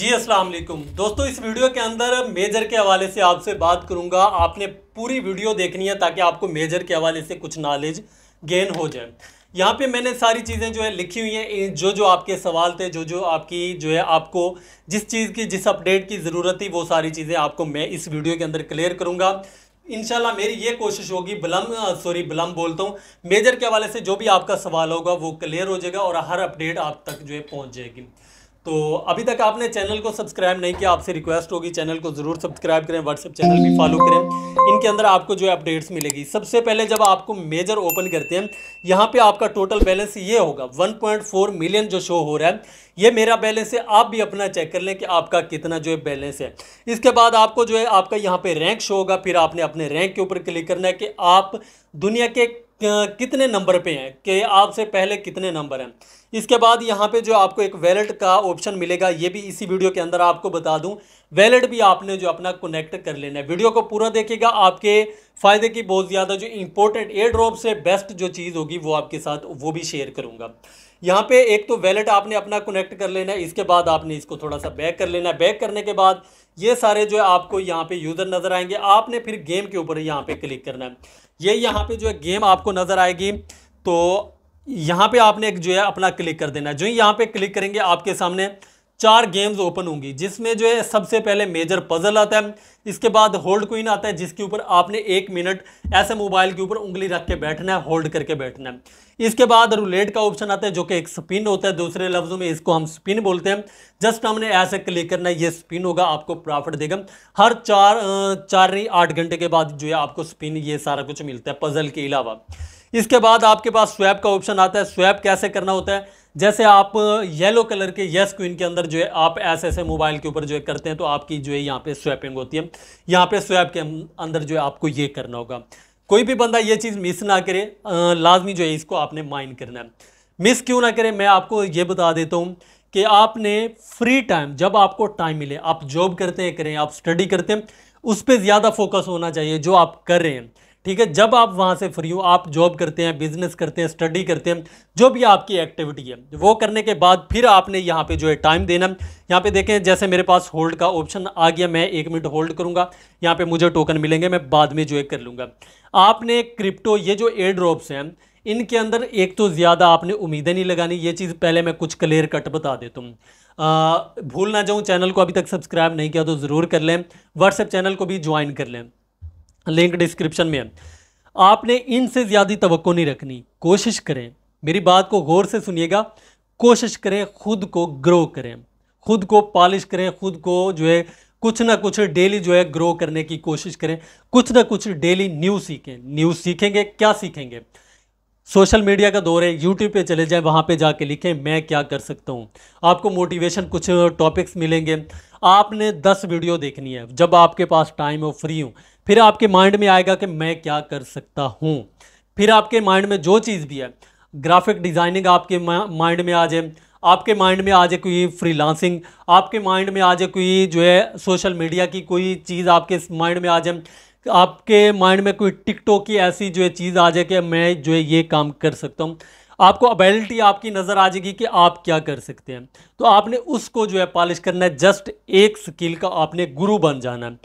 जी अस्सलाम वालेकुम दोस्तों इस वीडियो के अंदर मेजर के हवाले से आपसे बात करूंगा आपने पूरी वीडियो देखनी है ताकि आपको मेजर के हवाले से कुछ नॉलेज गेन हो जाए यहाँ पे मैंने सारी चीज़ें जो है लिखी हुई हैं जो जो आपके सवाल थे जो जो आपकी जो है आपको जिस चीज़ की जिस अपडेट की ज़रूरत थी वो सारी चीज़ें आपको मैं इस वीडियो के अंदर क्लियर करूँगा इंशाल्लाह मेरी ये कोशिश होगी बलम सॉरी बलम बोलता हूँ मेजर के हवाले से जो भी आपका सवाल होगा वो क्लियर हो जाएगा और हर अपडेट आप तक जो है पहुँच जाएगी तो अभी तक आपने चैनल को सब्सक्राइब नहीं किया आपसे रिक्वेस्ट होगी चैनल को ज़रूर सब्सक्राइब करें व्हाट्सएप चैनल भी फॉलो करें इनके अंदर आपको जो अपडेट्स मिलेगी सबसे पहले जब आपको मेजर ओपन करते हैं यहाँ पे आपका टोटल बैलेंस ये होगा 1.4 मिलियन जो शो हो रहा है ये मेरा बैलेंस है आप भी अपना चेक कर लें कि आपका कितना जो है बैलेंस है इसके बाद आपको जो है आपका यहाँ पर रैंक शो होगा फिर आपने अपने रैंक के ऊपर क्लिक करना है कि आप दुनिया के कितने नंबर पे हैं कि आपसे पहले कितने नंबर हैं इसके बाद यहाँ पे जो आपको एक वैलेट का ऑप्शन मिलेगा ये भी इसी वीडियो के अंदर आपको बता दूँ वैलेट भी आपने जो अपना कनेक्ट कर लेना है वीडियो को पूरा देखिएगा आपके फ़ायदे की बहुत ज़्यादा जो इम्पोर्टेंट एयर ड्रॉप से बेस्ट जो चीज़ होगी वो आपके साथ वो भी शेयर करूँगा यहाँ पे एक तो वैलेट आपने अपना कनेक्ट कर लेना है इसके बाद आपने इसको थोड़ा सा बैक कर लेना है बैक करने के बाद ये सारे जो है आपको यहाँ पे यूज़र नज़र आएंगे आपने फिर गेम के ऊपर यहाँ पे क्लिक करना है ये यहाँ पे जो है गेम आपको नज़र आएगी तो यहाँ पे आपने एक जो है अपना क्लिक कर देना है जो यहाँ पे क्लिक करेंगे आपके सामने चार गेम्स ओपन होंगी जिसमें जो है सबसे पहले मेजर पजल आता है इसके बाद होल्ड क्वीन आता है जिसके ऊपर आपने एक मिनट ऐसे मोबाइल के ऊपर उंगली रख के बैठना है होल्ड करके बैठना है इसके बाद रूलेट का ऑप्शन आता है जो कि एक स्पिन होता है दूसरे लफ्ज़ों में इसको हम स्पिन बोलते हैं जस्ट हमने ऐसे क्लिक करना है ये स्पिन होगा आपको प्रॉफिट देगा हर चार चार नहीं आठ घंटे के बाद जो है आपको स्पिन ये सारा कुछ मिलता है पजल के अलावा इसके बाद आपके पास स्वैप का ऑप्शन आता है स्वैप कैसे करना होता है जैसे आप येलो कलर के येस क्वीन के अंदर जो है आप ऐसे ऐसे मोबाइल के ऊपर जो है करते हैं तो आपकी जो है यहाँ पे स्वैपिंग होती है यहाँ पे स्वैप के अंदर जो है आपको ये करना होगा कोई भी बंदा ये चीज़ मिस ना करे लाजमी जो है इसको आपने माइंड करना है मिस क्यों ना करें मैं आपको ये बता देता हूँ कि आपने फ्री टाइम जब आपको टाइम मिले आप जॉब करते हैं करें आप स्टडी करते हैं उस पर ज़्यादा फोकस होना चाहिए जो आप कर रहे हैं ठीक है जब आप वहाँ से फ्री हो आप जॉब करते हैं बिजनेस करते हैं स्टडी करते हैं जो भी आपकी एक्टिविटी है वो करने के बाद फिर आपने यहाँ पे जो है टाइम देना यहाँ पे देखें जैसे मेरे पास होल्ड का ऑप्शन आ गया मैं एक मिनट होल्ड करूँगा यहाँ पे मुझे टोकन मिलेंगे मैं बाद में जो है कर लूँगा आपने क्रिप्टो ये जो एयर ड्रॉप्स हैं इनके अंदर एक तो ज़्यादा आपने उम्मीदें नहीं लगानी ये चीज़ पहले मैं कुछ क्लियर कट बता देता हूँ भूल ना जाऊँ चैनल को अभी तक सब्सक्राइब नहीं किया तो ज़रूर कर लें व्हाट्सएप चैनल को भी ज्वाइन कर लें लिंक डिस्क्रिप्शन में है आपने इनसे ज़्यादा तो नहीं रखनी कोशिश करें मेरी बात को गौर से सुनिएगा कोशिश करें खुद को ग्रो करें खुद को पॉलिश करें खुद को जो है कुछ ना कुछ डेली जो है ग्रो करने की कोशिश करें कुछ ना कुछ डेली न्यू सीखें न्यू सीखेंगे क्या सीखेंगे सोशल मीडिया का दौर है यूट्यूब पे चले जाएं वहाँ पे जाके लिखें मैं क्या कर सकता हूँ आपको मोटिवेशन कुछ टॉपिक्स मिलेंगे आपने 10 वीडियो देखनी है जब आपके पास टाइम हो फ्री हूँ फिर आपके माइंड में आएगा कि मैं क्या कर सकता हूँ फिर आपके माइंड में जो चीज़ भी है ग्राफिक डिज़ाइनिंग आपके माइंड में आ जाए आपके माइंड में आ जाए कोई फ्रीलांसिंग आपके माइंड में आ जाए कोई जो है सोशल मीडिया की कोई चीज़ आपके माइंड में आ जाए आपके माइंड में कोई टिकटो की ऐसी जो है चीज़ आ जाए कि मैं जो है ये काम कर सकता हूँ आपको अबेलिटी आपकी नज़र आ जाएगी कि आप क्या कर सकते हैं तो आपने उसको जो है पॉलिश करना है जस्ट एक स्किल का आपने गुरु बन जाना है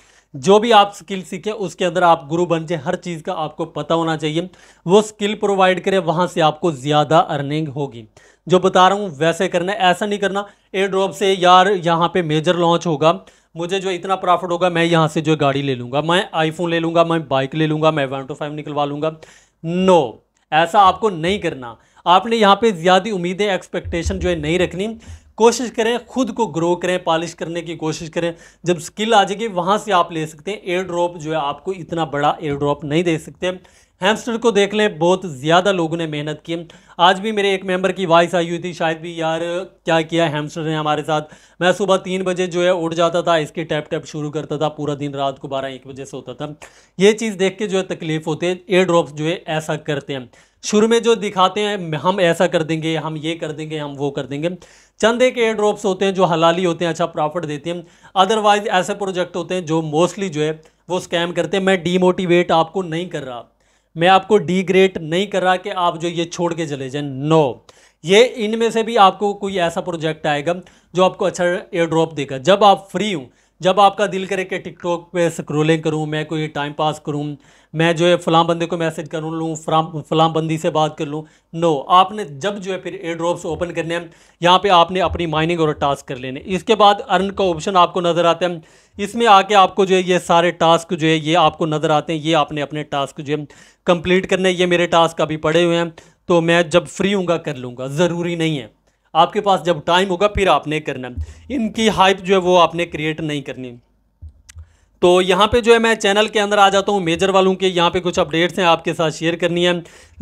जो भी आप स्किल सीखें उसके अंदर आप गुरु बन जाए हर चीज़ का आपको पता होना चाहिए वो स्किल प्रोवाइड करें वहाँ से आपको ज़्यादा अर्निंग होगी जो बता रहा हूँ वैसे करना ऐसा नहीं करना एयर ड्रॉप से यार यहाँ पे मेजर लॉन्च होगा मुझे जो इतना प्रॉफिट होगा मैं यहाँ से जो गाड़ी ले लूँगा मैं आईफोन ले लूँगा मैं बाइक ले लूँगा मैं वन टू फाइव निकलवा लूँगा नो ऐसा आपको नहीं करना आपने यहाँ पे ज़्यादा उम्मीदें एक्सपेक्टेशन जो है नहीं रखनी कोशिश करें खुद को ग्रो करें पॉलिश करने की कोशिश करें जब स्किल आ जाएगी वहाँ से आप ले सकते हैं एयर ड्रॉप जो है आपको इतना बड़ा एयर ड्रॉप नहीं दे सकते हैमस्टर को देख लें बहुत ज़्यादा लोगों ने मेहनत की आज भी मेरे एक मेंबर की वॉइस आई हुई थी शायद भी यार क्या किया हैमस्टर ने हमारे साथ मैं सुबह तीन बजे जो है उठ जाता था इसके टैप टैप शुरू करता था पूरा दिन रात को बारह एक बजे से होता था ये चीज़ देख के जो है तकलीफ़ होती है एयर ड्रॉप जो है ऐसा करते हैं शुरू में जो दिखाते हैं हम ऐसा कर देंगे हम ये कर देंगे हम वो कर देंगे चंद एक एयर ड्रॉप्स होते हैं जो हलाली होते हैं अच्छा प्रॉफिट देते हैं अदरवाइज ऐसे प्रोजेक्ट होते हैं जो मोस्टली जो है वो स्कैम करते हैं मैं डीमोटिवेट आपको नहीं कर रहा मैं आपको डीग्रेड नहीं कर रहा कि आप जो ये छोड़ के चले जाए नो ये इनमें से भी आपको कोई ऐसा प्रोजेक्ट आएगा जो आपको अच्छा एयर ड्रॉप देगा जब आप फ्री हूँ जब आपका दिल करे कि टिकटॉक पे स्क्रोलिंग करूँ मैं कोई टाइम पास करूँ मैं जो है फ़लाम बंदे को मैसेज कर लूँ फलाम फ़लाँ बंदी से बात कर लूँ नो आपने जब जो है फिर एयर ड्रॉप्स ओपन करने हैं यहाँ पे आपने अपनी माइनिंग और टास्क कर लेने इसके बाद अर्न का ऑप्शन आपको नज़र आता है इसमें आके आपको जो है ये सारे टास्क जो है ये आपको नज़र आते हैं ये आपने अपने टास्क जो है कंप्लीट करने ये मेरे टास्क अभी पड़े हुए हैं तो मैं जब फ्री हूँगा कर लूँगा ज़रूरी नहीं है आपके पास जब टाइम होगा फिर आपने करना इनकी हाइप जो है वो आपने क्रिएट नहीं करनी तो यहाँ पे जो है मैं चैनल के अंदर आ जाता हूँ मेजर वालों के यहाँ पे कुछ अपडेट्स हैं आपके साथ शेयर करनी है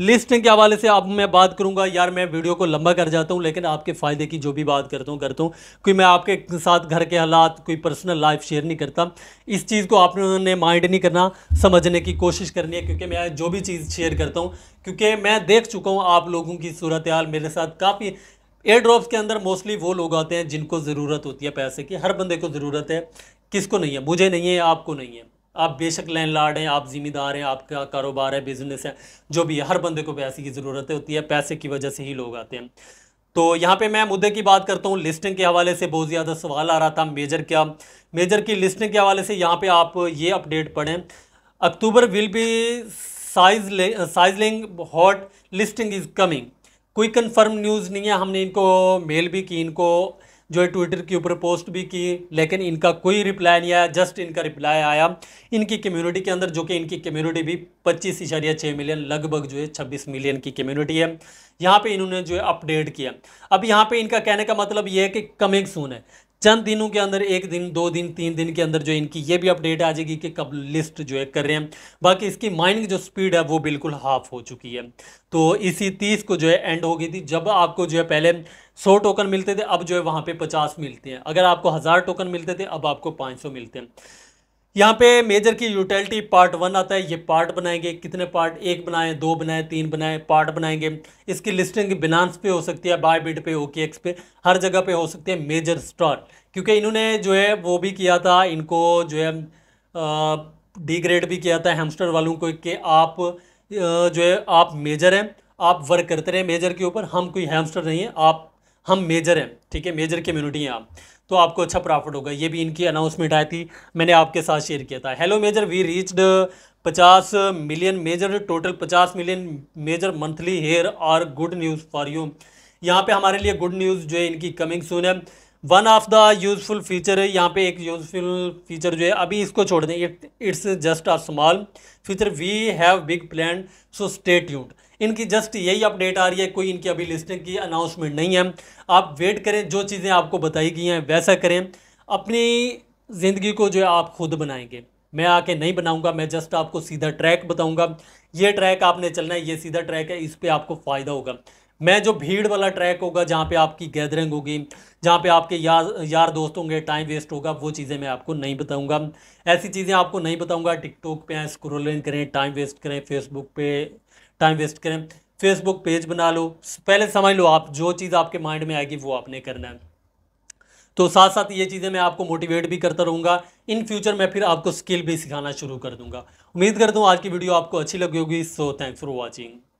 लिस्टिंग के हवाले से अब मैं बात करूँगा यार मैं वीडियो को लंबा कर जाता हूँ लेकिन आपके फ़ायदे की जो भी बात करता हूँ करता हूँ कोई मैं आपके साथ घर के हालात कोई पर्सनल लाइफ शेयर नहीं करता इस चीज़ को आपने माइंड नहीं करना समझने की कोशिश करनी है क्योंकि मैं जो भी चीज़ शेयर करता हूँ क्योंकि मैं देख चुका हूँ आप लोगों की सूरत हाल मेरे साथ काफ़ी एयर ड्रॉप्स के अंदर मोस्टली वो लोग आते हैं जिनको ज़रूरत होती है पैसे की हर बंदे को ज़रूरत है किसको नहीं है मुझे नहीं है आपको नहीं है आप बेशक लैंड लार्ड हैं आप जिम्मेदार हैं आपका कारोबार है बिजनेस है जो भी है हर बंदे को पैसे की ज़रूरत होती है पैसे की वजह से ही लोग आते हैं तो यहाँ पे मैं मुद्दे की बात करता हूँ लिस्टिंग के हवाले से बहुत ज़्यादा सवाल आ रहा था मेजर क्या मेजर की लिस्टिंग के हवाले से यहाँ पे आप ये अपडेट पढ़ें October will be size sizzling hot listing is coming कोई कंफर्म न्यूज़ नहीं है हमने इनको मेल भी की इनको जो है ट्विटर के ऊपर पोस्ट भी की लेकिन इनका कोई रिप्लाई नहीं आया जस्ट इनका रिप्लाई आया इनकी कम्युनिटी के अंदर जो कि इनकी कम्युनिटी भी पच्चीस इशारिया छः मिलियन लगभग जो है छब्बीस मिलियन की कम्युनिटी है यहाँ पे इन्होंने जो है अपडेट किया अब यहाँ पे इनका कहने का मतलब ये है कि कमिंग सून है चंद दिनों के अंदर एक दिन दो दिन तीन दिन के अंदर जो इनकी ये भी अपडेट आ जाएगी कि कब लिस्ट जो है कर रहे हैं बाकी इसकी माइनिंग जो स्पीड है वो बिल्कुल हाफ हो चुकी है तो इसी तीस को जो है एंड हो गई थी जब आपको जो है पहले सौ टोकन मिलते थे अब जो है वहाँ पर पचास मिलते हैं अगर आपको हज़ार टोकन मिलते थे अब आपको पाँच सौ मिलते हैं यहाँ पे मेजर की यूटिलिटी पार्ट वन आता है ये पार्ट बनाएंगे कितने पार्ट एक बनाए दो बनाए तीन बनाए पार्ट बनाएंगे इसकी लिस्टिंग बिनांस पे हो सकती है बाय बिट पे ओकेएक्स पे हर जगह पे हो सकती है मेजर स्टॉक क्योंकि इन्होंने जो है वो भी किया था इनको जो है डिग्रेड भी किया था हेमस्टर वालों को कि आप जो है आप मेजर हैं आप वर्क करते रहे मेजर के ऊपर हम कोई हेमस्टर नहीं है आप हम मेजर हैं ठीक है मेजर कम्युनिटी हैं आप तो आपको अच्छा प्रॉफिट होगा ये भी इनकी अनाउंसमेंट आई थी मैंने आपके साथ शेयर किया था हेलो मेजर वी रीच्ड पचास मिलियन मेजर टोटल पचास million major monthly here are good news for you यहाँ पे हमारे लिए गुड न्यूज़ जो है इनकी कमिंग सून है one of the useful feature है यहाँ पे एक यूज़फुल फीचर जो है अभी इसको छोड़ दें it's just a small feature we have big plan so stay यूड इनकी जस्ट यही अपडेट आ रही है कोई इनकी अभी लिस्टिंग की अनाउंसमेंट नहीं है आप वेट करें जो चीज़ें आपको बताई गई हैं वैसा करें अपनी ज़िंदगी को जो है आप खुद बनाएंगे मैं आके नहीं बनाऊंगा मैं जस्ट आपको सीधा ट्रैक बताऊंगा ये ट्रैक आपने चलना है ये सीधा ट्रैक है इस पर आपको फ़ायदा होगा मैं जो भीड़ वाला ट्रैक होगा जहाँ पे आपकी गैदरिंग होगी जहाँ पे आपके यार यार दोस्त होंगे टाइम वेस्ट होगा वो चीज़ें मैं आपको नहीं बताऊँगा ऐसी चीज़ें आपको नहीं बताऊँगा टिकटॉक पर स्क्रोलिंग करें टाइम वेस्ट करें फेसबुक पर टाइम वेस्ट करें फेसबुक पेज बना लो पहले समझ लो आप जो चीज़ आपके माइंड में आएगी वो आपने करना है तो साथ साथ ये चीज़ें मैं आपको मोटिवेट भी करता रहूँगा इन फ्यूचर मैं फिर आपको स्किल भी सिखाना शुरू कर दूँगा उम्मीद करता हूँ आज की वीडियो आपको अच्छी लगी होगी सो थैंक्स फॉर वॉचिंग